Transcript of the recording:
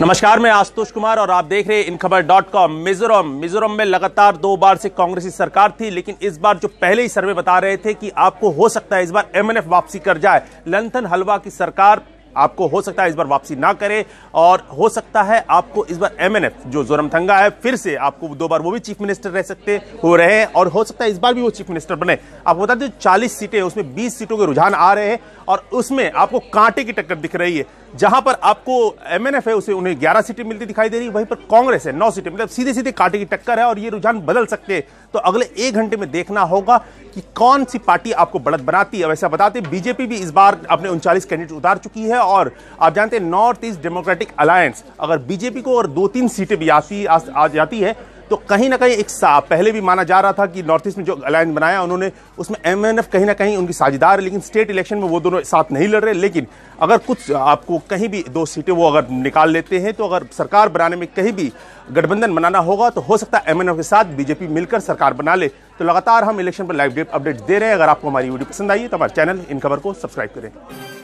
नमस्कार मैं आशुतोष कुमार और आप देख रहे हैं इन खबर डॉट कॉम मिजोरम मिजोरम में लगातार दो बार से कांग्रेसी सरकार थी लेकिन इस बार जो पहले ही सर्वे बता रहे थे कि आपको हो सकता है इस बार एमएनएफ वापसी कर जाए लंथन हलवा की सरकार आपको हो सकता है इस बार वापसी ना करे और हो सकता है आपको इस बार एमएनएफ जो जोरमथंगा है फिर से आपको दो बार वो भी चीफ मिनिस्टर रह सकते हो रहे हैं और हो सकता है इस बार भी वो चीफ मिनिस्टर बने आप बता दें चालीस सीटें उसमें बीस सीटों के रुझान आ रहे हैं और उसमें आपको कांटे की टक्कर दिख रही है जहां पर आपको एफ है उसे उन्हें ग्यारह सीटें मिलती दिखाई दे रही है वहीं पर कांग्रेस है नौ सीटें मतलब सीधे सीधे कांटे की टक्कर है और ये रुझान बदल सकते हैं तो अगले एक घंटे में देखना होगा कि कौन सी पार्टी आपको बढ़त बनाती है वैसा बताते बीजेपी भी इस बार अपने उनचालीस कैंडिडेट उतार चुकी है और आप जानते हैं नॉर्थ ईस्ट डेमोक्रेटिक अलायंस अगर बीजेपी को और दो तीन सीटें भी आती आ जाती है तो कहीं ना कहीं एक पहले भी माना जा रहा था कि नॉर्थ ईस्ट में जो अलायंस बनाया उन्होंने उसमें एम कहीं ना कहीं उनकी साझेदार है लेकिन स्टेट इलेक्शन में वो दोनों साथ नहीं लड़ रहे लेकिन अगर कुछ आपको कहीं भी दो सीटें वो अगर निकाल लेते हैं तो अगर सरकार बनाने में कहीं भी गठबंधन बनाना होगा तो हो सकता है एम के साथ बीजेपी मिलकर सरकार बना ले तो लगातार हम इलेक्शन पर लाइव अपडेट्स दे रहे हैं अगर आपको हमारी वीडियो पसंद आई है तो हमारे चैनल इन खबर को सब्सक्राइब करें